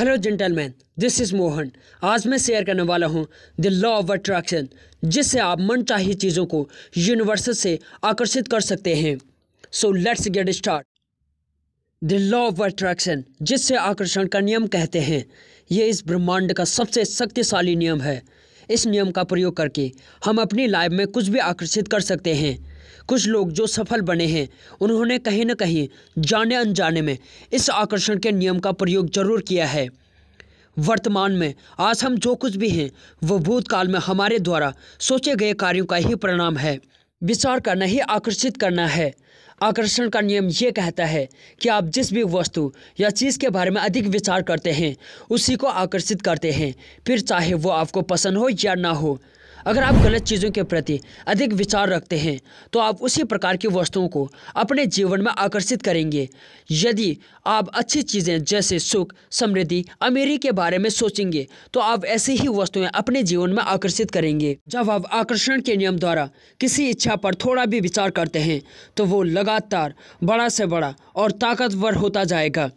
hello gentleman this is Mohan आज मैं share करने वाला हूँ द लॉ ऑफ अट्रैक्शन जिससे आप मनचाही चीज़ों को यूनिवर्सल से आकर्षित कर सकते हैं so let's get start the law of attraction जिससे आकर्षण का नियम कहते हैं ये इस ब्रह्मांड का सबसे शक्तिशाली नियम है इस नियम का प्रयोग करके हम अपनी लाइफ में कुछ भी आकर्षित कर सकते हैं कुछ लोग जो सफल बने हैं उन्होंने कहीं ना कहीं जाने अनजाने में इस आकर्षण के नियम का प्रयोग जरूर किया है वर्तमान में आज हम जो कुछ भी हैं वो भूतकाल में हमारे द्वारा सोचे गए कार्यों का ही परिणाम है विचार करना ही आकर्षित करना है आकर्षण का नियम ये कहता है कि आप जिस भी वस्तु या चीज़ के बारे में अधिक विचार करते हैं उसी को आकर्षित करते हैं फिर चाहे वो आपको पसंद हो या ना हो अगर आप गलत चीज़ों के प्रति अधिक विचार रखते हैं तो आप उसी प्रकार की वस्तुओं को अपने जीवन में आकर्षित करेंगे यदि आप अच्छी चीज़ें जैसे सुख समृद्धि अमीरी के बारे में सोचेंगे तो आप ऐसी ही वस्तुएं अपने जीवन में आकर्षित करेंगे जब आप आकर्षण के नियम द्वारा किसी इच्छा पर थोड़ा भी विचार करते हैं तो वो लगातार बड़ा से बड़ा और ताकतवर होता जाएगा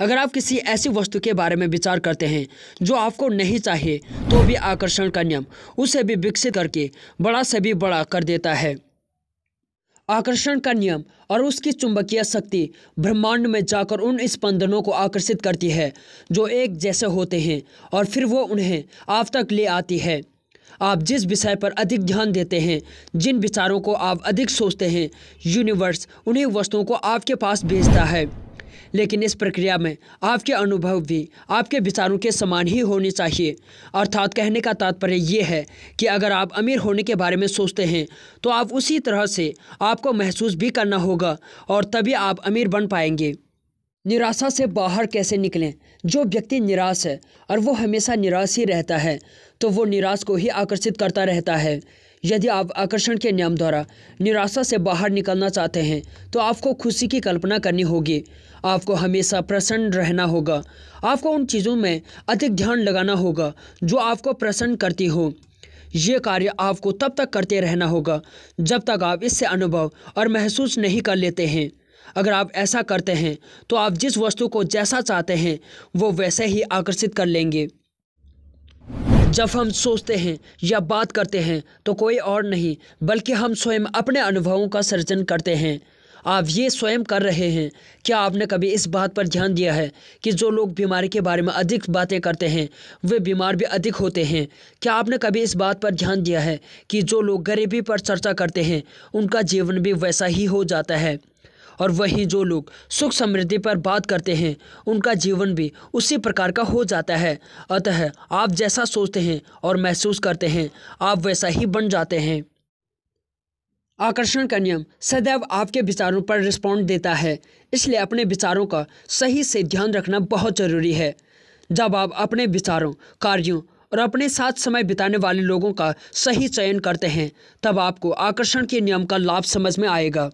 अगर आप किसी ऐसी वस्तु के बारे में विचार करते हैं जो आपको नहीं चाहिए तो भी आकर्षण का नियम उसे भी विकसित करके बड़ा से भी बड़ा कर देता है आकर्षण का नियम और उसकी चुंबकीय शक्ति ब्रह्मांड में जाकर उन स्पंदनों को आकर्षित करती है जो एक जैसे होते हैं और फिर वो उन्हें आप तक ले आती है आप जिस विषय पर अधिक ध्यान देते हैं जिन विचारों को आप अधिक सोचते हैं यूनिवर्स उन्हीं वस्तुओं को आपके पास भेजता है लेकिन इस प्रक्रिया में आपके अनुभव भी आपके विचारों के समान ही होने चाहिए अर्थात कहने का तात्पर्य ये है कि अगर आप अमीर होने के बारे में सोचते हैं तो आप उसी तरह से आपको महसूस भी करना होगा और तभी आप अमीर बन पाएंगे निराशा से बाहर कैसे निकलें जो व्यक्ति निराश है और वो हमेशा निराश ही रहता है तो वो निराश को ही आकर्षित करता रहता है यदि आप आकर्षण के नियम द्वारा निराशा से बाहर निकलना चाहते हैं तो आपको खुशी की कल्पना करनी होगी आपको हमेशा प्रसन्न रहना होगा आपको उन चीज़ों में अधिक ध्यान लगाना होगा जो आपको प्रसन्न करती हो ये कार्य आपको तब तक करते रहना होगा जब तक आप इससे अनुभव और महसूस नहीं कर लेते हैं अगर आप ऐसा करते हैं तो आप जिस वस्तु को जैसा चाहते हैं वो वैसे ही आकर्षित कर लेंगे जब हम सोचते हैं या बात करते हैं तो कोई और नहीं बल्कि हम स्वयं अपने अनुभवों का सृजन करते हैं आप ये स्वयं कर रहे हैं क्या आपने कभी इस बात पर ध्यान दिया है कि जो लोग बीमारी के बारे में अधिक बातें करते हैं वे बीमार भी अधिक होते हैं क्या आपने कभी इस बात पर ध्यान दिया है कि जो लोग गरीबी पर चर्चा करते हैं उनका जीवन भी वैसा ही हो जाता है और वही जो लोग सुख समृद्धि पर बात करते हैं उनका जीवन भी उसी प्रकार का हो जाता है अतः आप जैसा सोचते हैं और महसूस करते हैं आप वैसा ही बन जाते हैं आकर्षण का नियम सदैव आपके विचारों पर रिस्पॉन्ड देता है इसलिए अपने विचारों का सही से ध्यान रखना बहुत ज़रूरी है जब आप अपने विचारों कार्यों और अपने साथ समय बिताने वाले लोगों का सही चयन करते हैं तब आपको आकर्षण के नियम का लाभ समझ में आएगा